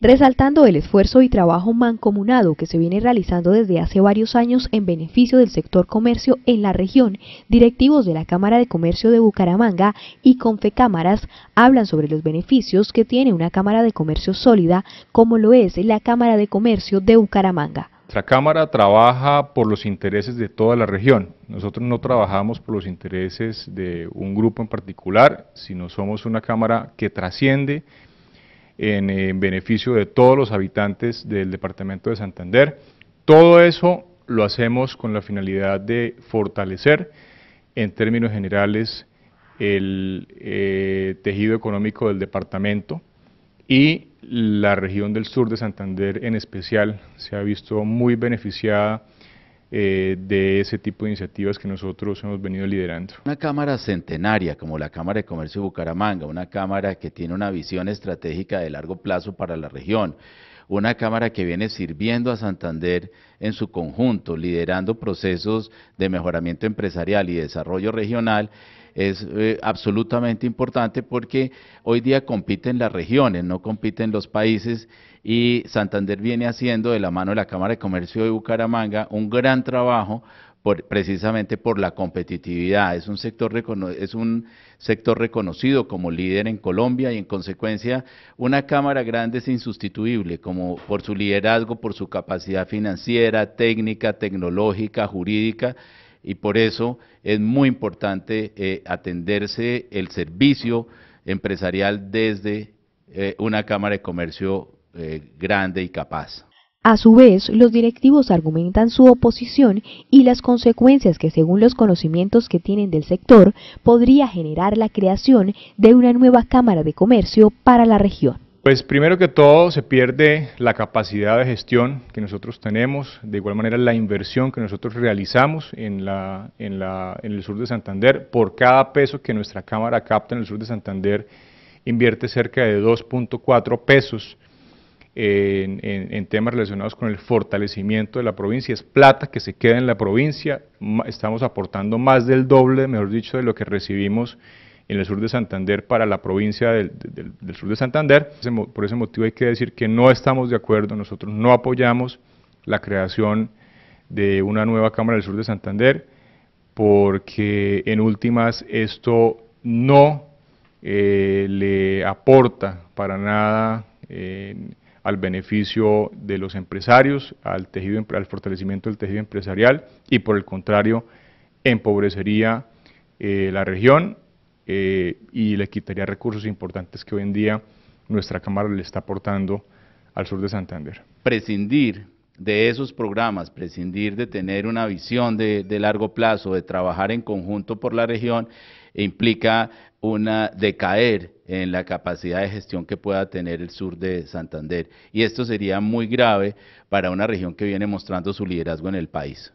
resaltando el esfuerzo y trabajo mancomunado que se viene realizando desde hace varios años en beneficio del sector comercio en la región, directivos de la Cámara de Comercio de Bucaramanga y Confecámaras hablan sobre los beneficios que tiene una Cámara de Comercio sólida como lo es la Cámara de Comercio de Bucaramanga. Nuestra Cámara trabaja por los intereses de toda la región. Nosotros no trabajamos por los intereses de un grupo en particular, sino somos una Cámara que trasciende en, beneficio de todos los habitantes del departamento de Santander. Todo eso lo hacemos con la finalidad de fortalecer en términos generales el eh, tejido económico del departamento y la región del sur de Santander en especial se ha visto muy beneficiada eh, de ese tipo de iniciativas que nosotros hemos venido liderando. Una cámara centenaria como la Cámara de Comercio de Bucaramanga, una cámara que tiene una visión estratégica de largo plazo para la región, una cámara que viene sirviendo a Santander en su conjunto, liderando procesos de mejoramiento empresarial y desarrollo regional es eh, absolutamente importante porque hoy día compiten las regiones, no compiten los países y Santander viene haciendo de la mano de la Cámara de Comercio de Bucaramanga un gran trabajo precisamente por la competitividad. Es un, sector es un sector reconocido como líder en Colombia y en consecuencia una Cámara Grande es insustituible como por su liderazgo, por su capacidad financiera, técnica, tecnológica, jurídica y por eso es muy importante eh, atenderse el servicio empresarial desde eh, una Cámara de Comercio eh, grande y capaz. A su vez, los directivos argumentan su oposición y las consecuencias que, según los conocimientos que tienen del sector, podría generar la creación de una nueva Cámara de Comercio para la región. Pues primero que todo se pierde la capacidad de gestión que nosotros tenemos, de igual manera la inversión que nosotros realizamos en, la, en, el sur de Santander. Por cada peso que nuestra Cámara capta en el sur de Santander, invierte cerca de 2.4 pesos en, en, temas relacionados con el fortalecimiento de la provincia. Es plata que se queda en la provincia, estamos aportando más del doble, mejor dicho, de lo que recibimos en el sur de Santander para la provincia del, sur de Santander. Por ese motivo hay que decir que no estamos de acuerdo, nosotros no apoyamos la creación de una nueva Cámara del Sur de Santander, porque en últimas esto no eh, le aporta para nada al beneficio de los empresarios, al, tejido, al fortalecimiento del tejido empresarial y por el contrario empobrecería eh, la región eh, y le quitaría recursos importantes que hoy en día nuestra Cámara le está aportando al sur de Santander. Prescindir de esos programas, prescindir de tener una visión de, de largo plazo, de trabajar en conjunto por la región, implica una decaer en la capacidad de gestión que pueda tener el sur de Santander. Y esto sería muy grave para una región que viene mostrando su liderazgo en el país.